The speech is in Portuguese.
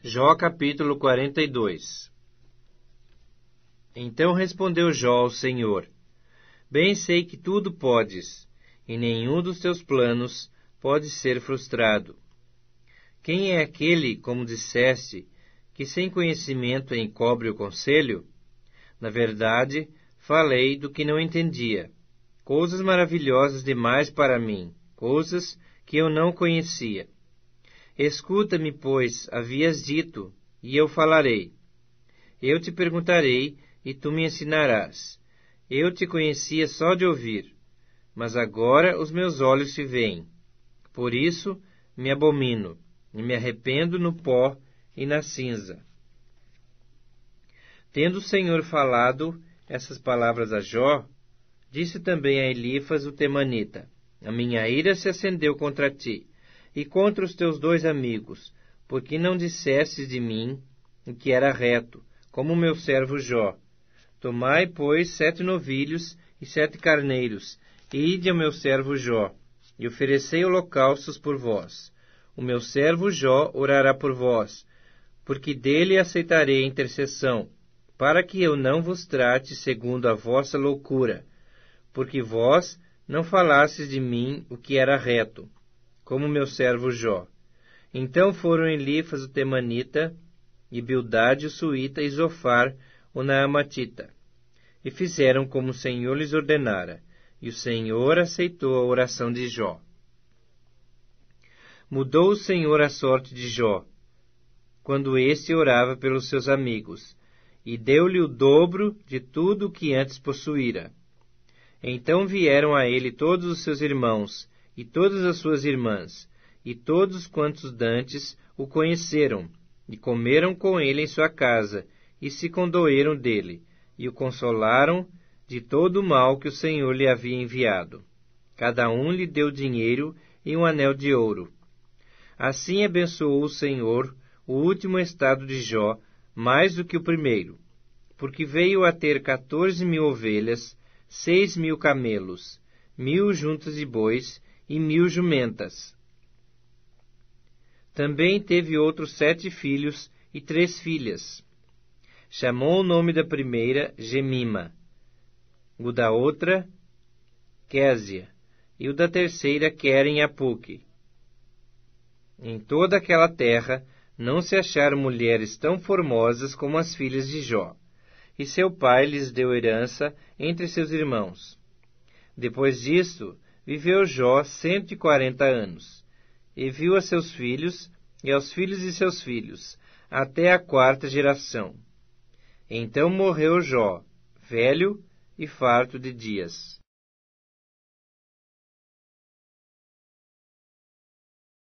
Jó capítulo 42 Então respondeu Jó ao Senhor: Bem sei que tudo podes, e nenhum dos teus planos pode ser frustrado. Quem é aquele, como disseste, que sem conhecimento encobre o conselho? Na verdade, falei do que não entendia, coisas maravilhosas demais para mim, coisas que eu não conhecia. Escuta-me, pois, havias dito, e eu falarei. Eu te perguntarei, e tu me ensinarás. Eu te conhecia só de ouvir, mas agora os meus olhos te veem. Por isso me abomino, e me arrependo no pó e na cinza. Tendo o Senhor falado essas palavras a Jó, disse também a Elifas o temanita: A minha ira se acendeu contra ti e contra os teus dois amigos, porque não dissestes de mim o que era reto, como o meu servo Jó. Tomai, pois, sete novilhos e sete carneiros, e ide ao meu servo Jó, e oferecei holocaustos por vós. O meu servo Jó orará por vós, porque dele aceitarei a intercessão, para que eu não vos trate segundo a vossa loucura, porque vós não falastes de mim o que era reto, como meu servo Jó. Então foram Elifas o Temanita, e Bildade o Suíta, e Zofar o Naamatita. E fizeram como o Senhor lhes ordenara, e o Senhor aceitou a oração de Jó. Mudou o Senhor a sorte de Jó, quando este orava pelos seus amigos, e deu-lhe o dobro de tudo o que antes possuíra. Então vieram a ele todos os seus irmãos, e todas as suas irmãs, e todos quantos dantes o conheceram, e comeram com ele em sua casa, e se condoeram dele, e o consolaram de todo o mal que o Senhor lhe havia enviado. Cada um lhe deu dinheiro e um anel de ouro. Assim abençoou o Senhor o último estado de Jó mais do que o primeiro, porque veio a ter quatorze mil ovelhas, seis mil camelos, mil juntas de bois e mil jumentas. Também teve outros sete filhos e três filhas. Chamou o nome da primeira Gemima, o da outra Késia e o da terceira Querem Apuque. Em toda aquela terra não se acharam mulheres tão formosas como as filhas de Jó, e seu pai lhes deu herança entre seus irmãos. Depois disso, viveu Jó cento e quarenta anos, e viu a seus filhos, e aos filhos de seus filhos, até a quarta geração. Então morreu Jó, velho e farto de dias.